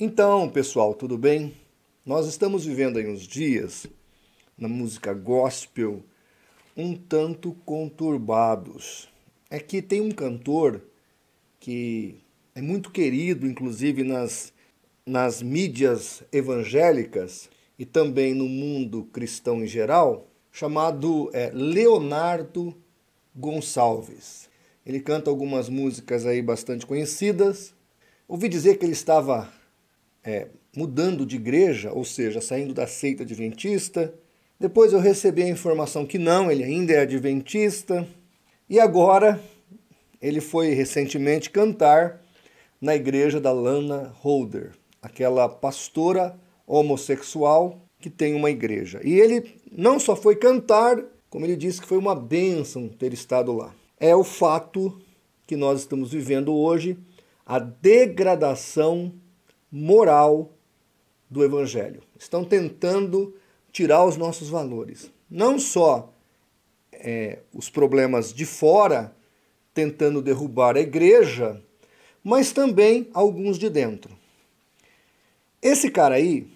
Então, pessoal, tudo bem? Nós estamos vivendo aí uns dias na música gospel um tanto conturbados. É que tem um cantor que é muito querido, inclusive nas, nas mídias evangélicas e também no mundo cristão em geral, chamado é, Leonardo Gonçalves. Ele canta algumas músicas aí bastante conhecidas. Ouvi dizer que ele estava é, mudando de igreja, ou seja, saindo da seita adventista. Depois eu recebi a informação que não, ele ainda é adventista. E agora ele foi recentemente cantar na igreja da Lana Holder, aquela pastora homossexual que tem uma igreja. E ele não só foi cantar, como ele disse que foi uma bênção ter estado lá. É o fato que nós estamos vivendo hoje, a degradação moral do Evangelho. Estão tentando tirar os nossos valores. Não só é, os problemas de fora, tentando derrubar a igreja, mas também alguns de dentro. Esse cara aí,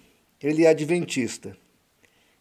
ele é adventista.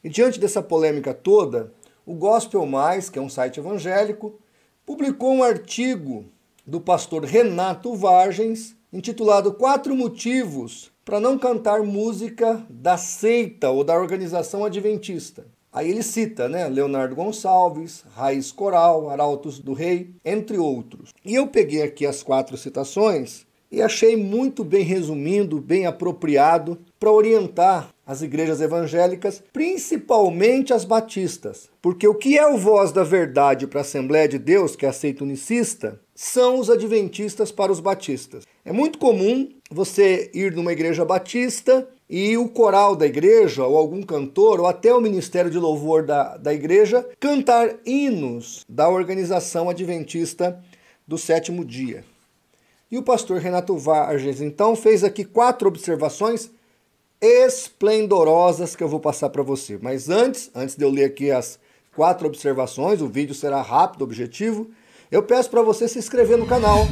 E diante dessa polêmica toda, o Gospel Mais, que é um site evangélico, publicou um artigo do pastor Renato Vargens intitulado Quatro Motivos para não cantar música da seita ou da organização adventista. Aí ele cita, né, Leonardo Gonçalves, Raiz Coral, Arautos do Rei, entre outros. E eu peguei aqui as quatro citações e achei muito bem resumindo, bem apropriado para orientar as igrejas evangélicas, principalmente as batistas. Porque o que é o Voz da Verdade para a Assembleia de Deus, que é a seita unicista, são os adventistas para os batistas. É muito comum você ir numa igreja batista e o coral da igreja, ou algum cantor, ou até o ministério de louvor da, da igreja, cantar hinos da organização adventista do sétimo dia. E o pastor Renato Vargas, então, fez aqui quatro observações esplendorosas que eu vou passar para você. Mas antes, antes de eu ler aqui as quatro observações, o vídeo será rápido, objetivo. Eu peço para você se inscrever no canal.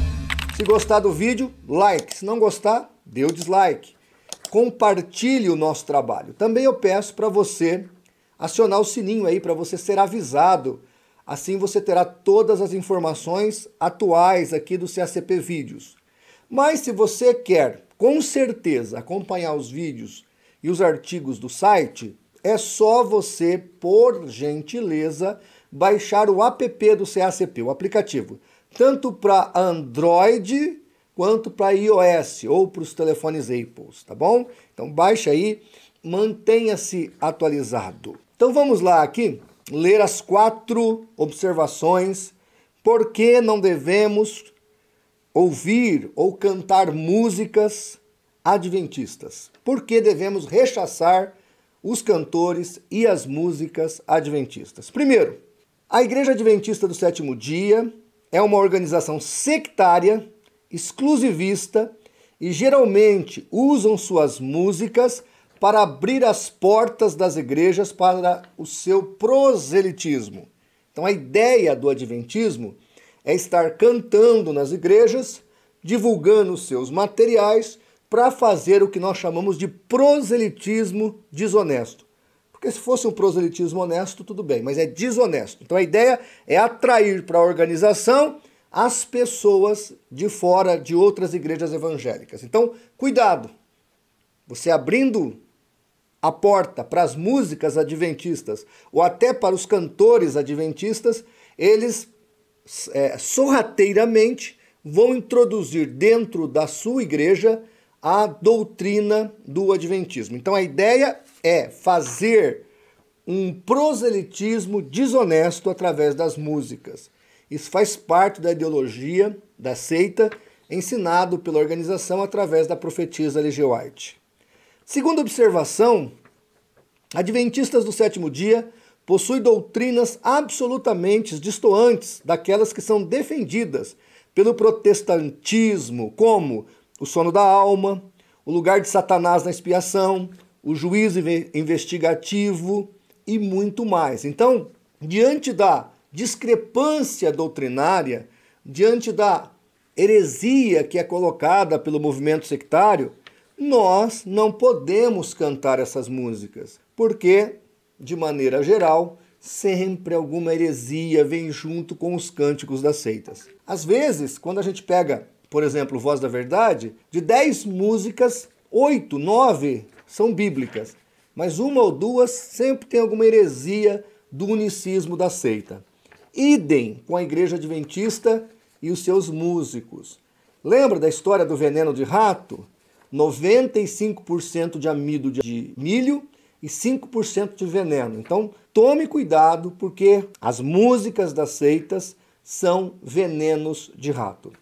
Se gostar do vídeo, like. Se não gostar, dê o dislike. Compartilhe o nosso trabalho. Também eu peço para você acionar o sininho aí para você ser avisado. Assim você terá todas as informações atuais aqui do CACP Vídeos. Mas se você quer, com certeza, acompanhar os vídeos e os artigos do site, é só você, por gentileza, baixar o app do CACP, o aplicativo, tanto para Android quanto para iOS ou para os telefones Apple, tá bom? Então baixa aí, mantenha-se atualizado. Então vamos lá aqui ler as quatro observações por que não devemos ouvir ou cantar músicas adventistas. Por que devemos rechaçar os cantores e as músicas adventistas? Primeiro, a Igreja Adventista do Sétimo Dia é uma organização sectária, exclusivista e geralmente usam suas músicas para abrir as portas das igrejas para o seu proselitismo. Então a ideia do adventismo é estar cantando nas igrejas, divulgando seus materiais para fazer o que nós chamamos de proselitismo desonesto. Porque se fosse um proselitismo honesto, tudo bem, mas é desonesto. Então a ideia é atrair para a organização as pessoas de fora de outras igrejas evangélicas. Então, cuidado. Você abrindo a porta para as músicas adventistas ou até para os cantores adventistas, eles é, sorrateiramente vão introduzir dentro da sua igreja a doutrina do Adventismo. Então a ideia é fazer um proselitismo desonesto através das músicas. Isso faz parte da ideologia da seita ensinado pela organização através da profetisa L.G. White. Segunda observação, adventistas do sétimo dia possuem doutrinas absolutamente destoantes daquelas que são defendidas pelo protestantismo, como o sono da alma, o lugar de Satanás na expiação, o juízo investigativo e muito mais. Então, diante da discrepância doutrinária, diante da heresia que é colocada pelo movimento sectário, nós não podemos cantar essas músicas, porque, de maneira geral, sempre alguma heresia vem junto com os cânticos das seitas. Às vezes, quando a gente pega por exemplo, Voz da Verdade, de 10 músicas, 8, 9 são bíblicas, mas uma ou duas sempre tem alguma heresia do unicismo da seita. Idem com a Igreja Adventista e os seus músicos. Lembra da história do veneno de rato? 95% de amido de milho e 5% de veneno. Então, tome cuidado porque as músicas das seitas são venenos de rato.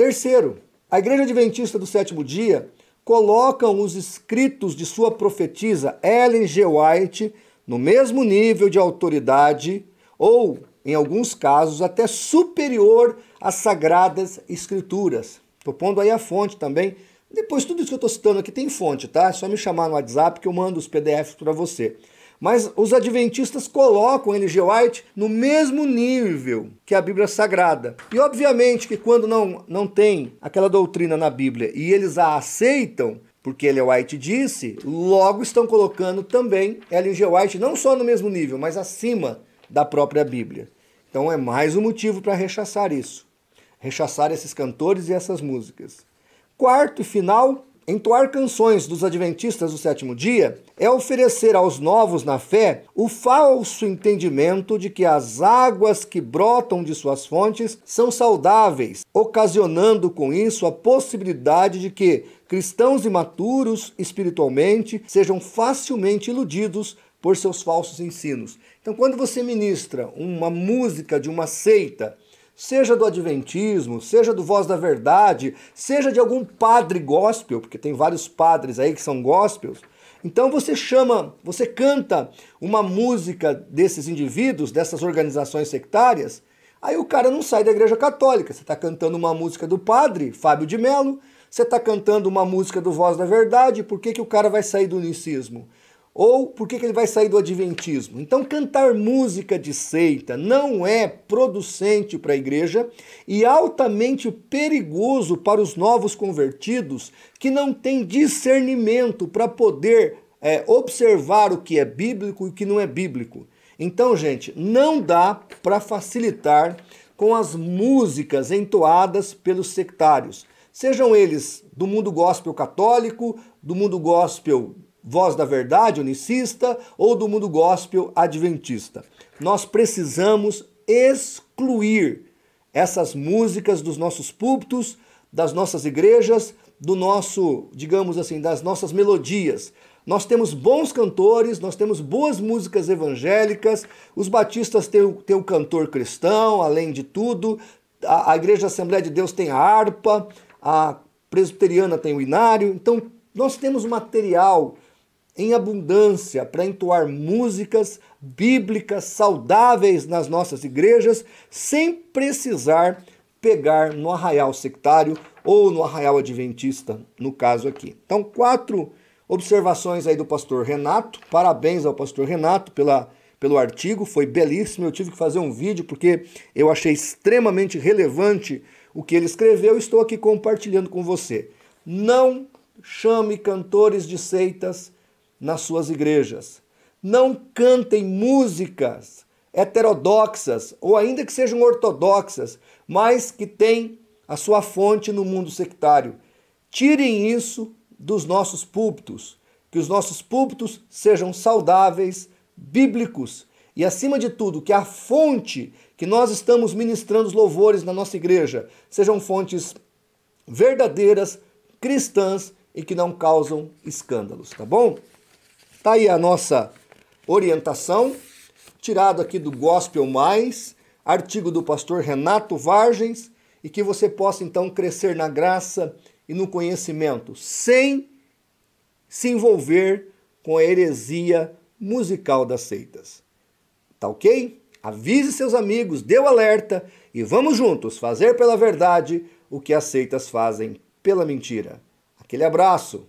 Terceiro, a Igreja Adventista do Sétimo Dia colocam os escritos de sua profetisa Ellen G. White no mesmo nível de autoridade ou, em alguns casos, até superior às sagradas escrituras. Estou pondo aí a fonte também. Depois, tudo isso que eu estou citando aqui tem fonte, tá? É só me chamar no WhatsApp que eu mando os PDFs para você. Mas os adventistas colocam N.G. White no mesmo nível que a Bíblia Sagrada. E obviamente que quando não, não tem aquela doutrina na Bíblia e eles a aceitam, porque Ellen White disse, logo estão colocando também Ellen G. White não só no mesmo nível, mas acima da própria Bíblia. Então é mais um motivo para rechaçar isso, rechaçar esses cantores e essas músicas. Quarto e final, Entoar canções dos Adventistas do sétimo dia é oferecer aos novos na fé o falso entendimento de que as águas que brotam de suas fontes são saudáveis, ocasionando com isso a possibilidade de que cristãos imaturos espiritualmente sejam facilmente iludidos por seus falsos ensinos. Então, quando você ministra uma música de uma seita seja do Adventismo, seja do Voz da Verdade, seja de algum padre gospel, porque tem vários padres aí que são gospels. Então você chama, você canta uma música desses indivíduos, dessas organizações sectárias, aí o cara não sai da igreja católica. Você está cantando uma música do padre Fábio de Melo, você está cantando uma música do Voz da Verdade, por que, que o cara vai sair do unicismo? Ou por que, que ele vai sair do adventismo? Então, cantar música de seita não é producente para a igreja e altamente perigoso para os novos convertidos que não têm discernimento para poder é, observar o que é bíblico e o que não é bíblico. Então, gente, não dá para facilitar com as músicas entoadas pelos sectários, sejam eles do mundo gospel católico, do mundo gospel Voz da Verdade unicista ou do mundo gospel adventista. Nós precisamos excluir essas músicas dos nossos púlpitos, das nossas igrejas, do nosso, digamos assim, das nossas melodias. Nós temos bons cantores, nós temos boas músicas evangélicas, os batistas têm o, têm o cantor cristão, além de tudo, a, a Igreja Assembleia de Deus tem a harpa, a presbiteriana tem o inário, então nós temos material em abundância para entoar músicas bíblicas saudáveis nas nossas igrejas, sem precisar pegar no arraial sectário ou no arraial adventista, no caso aqui. Então, quatro observações aí do pastor Renato. Parabéns ao pastor Renato pela, pelo artigo, foi belíssimo. Eu tive que fazer um vídeo porque eu achei extremamente relevante o que ele escreveu. Estou aqui compartilhando com você. Não chame cantores de seitas, nas suas igrejas. Não cantem músicas heterodoxas ou ainda que sejam ortodoxas, mas que têm a sua fonte no mundo sectário. Tirem isso dos nossos púlpitos, que os nossos púlpitos sejam saudáveis, bíblicos e, acima de tudo, que a fonte que nós estamos ministrando os louvores na nossa igreja sejam fontes verdadeiras, cristãs e que não causam escândalos, tá bom? Tá aí a nossa orientação, tirado aqui do Gospel Mais, artigo do pastor Renato Vargens, e que você possa então crescer na graça e no conhecimento, sem se envolver com a heresia musical das seitas. Tá ok? Avise seus amigos, dê o alerta e vamos juntos fazer pela verdade o que as seitas fazem pela mentira. Aquele abraço!